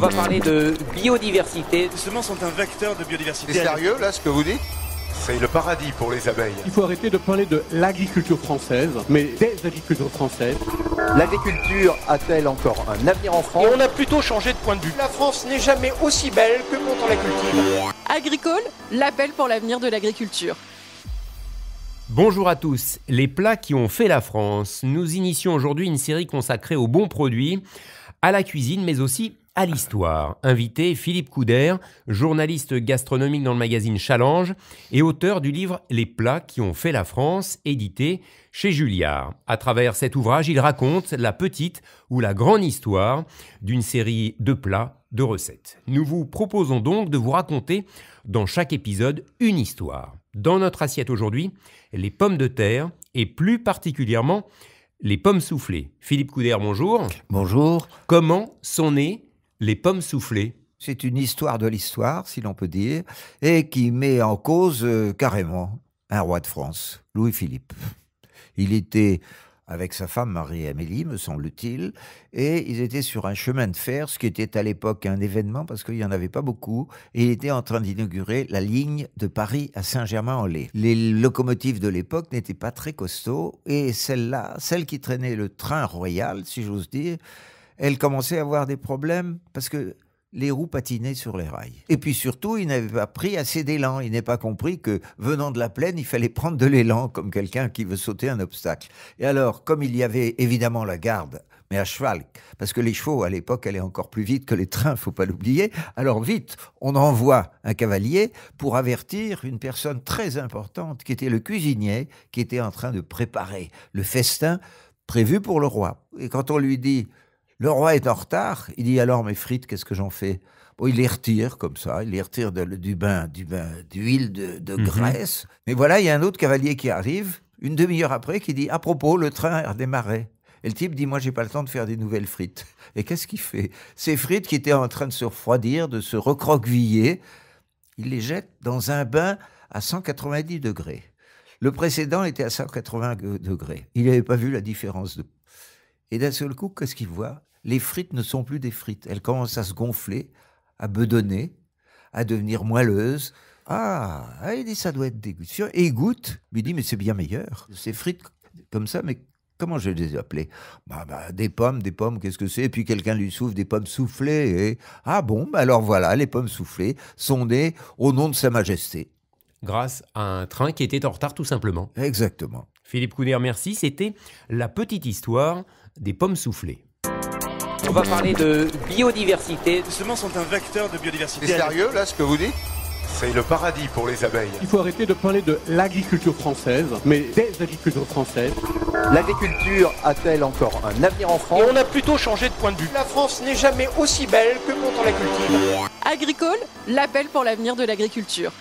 on va parler de biodiversité. Les semences sont un vecteur de biodiversité. C'est sérieux là ce que vous dites c'est le paradis pour les abeilles. Il faut arrêter de parler de l'agriculture française, mais des agricultures françaises. L'agriculture a-t-elle encore un avenir en France on a plutôt changé de point de vue. La France n'est jamais aussi belle que quand on la culture. Agricole, l'appel pour l'avenir de l'agriculture. Bonjour à tous, les plats qui ont fait la France. Nous initions aujourd'hui une série consacrée aux bons produits, à la cuisine, mais aussi à l'histoire. Invité Philippe Couder, journaliste gastronomique dans le magazine Challenge et auteur du livre Les plats qui ont fait la France, édité chez Julliard. À travers cet ouvrage, il raconte la petite ou la grande histoire d'une série de plats, de recettes. Nous vous proposons donc de vous raconter dans chaque épisode une histoire. Dans notre assiette aujourd'hui, les pommes de terre et plus particulièrement les pommes soufflées. Philippe Couder, bonjour. Bonjour. Comment sont nées les pommes soufflées. C'est une histoire de l'histoire, si l'on peut dire, et qui met en cause euh, carrément un roi de France, Louis-Philippe. Il était avec sa femme Marie-Amélie, me semble-t-il, et ils étaient sur un chemin de fer, ce qui était à l'époque un événement parce qu'il n'y en avait pas beaucoup, et il était en train d'inaugurer la ligne de Paris à Saint-Germain-en-Laye. Les locomotives de l'époque n'étaient pas très costauds, et celle-là, celle qui traînait le train royal, si j'ose dire, elle commençait à avoir des problèmes parce que les roues patinaient sur les rails. Et puis surtout, il n'avait pas pris assez d'élan. Il n'est pas compris que, venant de la plaine, il fallait prendre de l'élan, comme quelqu'un qui veut sauter un obstacle. Et alors, comme il y avait évidemment la garde, mais à cheval, parce que les chevaux, à l'époque, allaient encore plus vite que les trains, il faut pas l'oublier, alors vite, on envoie un cavalier pour avertir une personne très importante, qui était le cuisinier, qui était en train de préparer le festin prévu pour le roi. Et quand on lui dit le roi est en retard. Il dit alors mes frites, qu'est-ce que j'en fais Bon, il les retire comme ça, il les retire du bain, du bain, d'huile de, mhm. graisse. Mais voilà, il y a un autre cavalier qui arrive une demi-heure après qui dit à propos, le train a démarré. Et le type dit Moi, j'ai pas le temps de faire des nouvelles frites. Et qu'est-ce qu'il fait Ces frites qui étaient en train de se refroidir, de se recroqueviller, il les jette dans un bain à 190 degrés. Le précédent était à 180 degrés. Il n'avait pas vu la différence de. Et d'un seul coup, qu'est-ce qu'il voit les frites ne sont plus des frites. Elles commencent à se gonfler, à bedonner, à devenir moelleuses. Ah, il dit ça doit être dégustant. Et il goûte, il dit mais c'est bien meilleur. Ces frites comme ça, mais comment je les ai appelées bah, bah, Des pommes, des pommes, qu'est-ce que c'est Et puis quelqu'un lui souffle des pommes soufflées. Et... Ah bon, bah alors voilà, les pommes soufflées sont nées au nom de Sa Majesté. Grâce à un train qui était en retard tout simplement. Exactement. Philippe Couder, merci. C'était la petite histoire des pommes soufflées. On va parler de biodiversité. Les semences sont un vecteur de biodiversité. C'est sérieux là ce que vous dites c'est le paradis pour les abeilles. Il faut arrêter de parler de l'agriculture française, mais des agricultures françaises. L'agriculture a-t-elle encore un avenir en France Et on a plutôt changé de point de vue. La France n'est jamais aussi belle que quand on la cultive. Agricole, l'appel pour l'avenir de l'agriculture.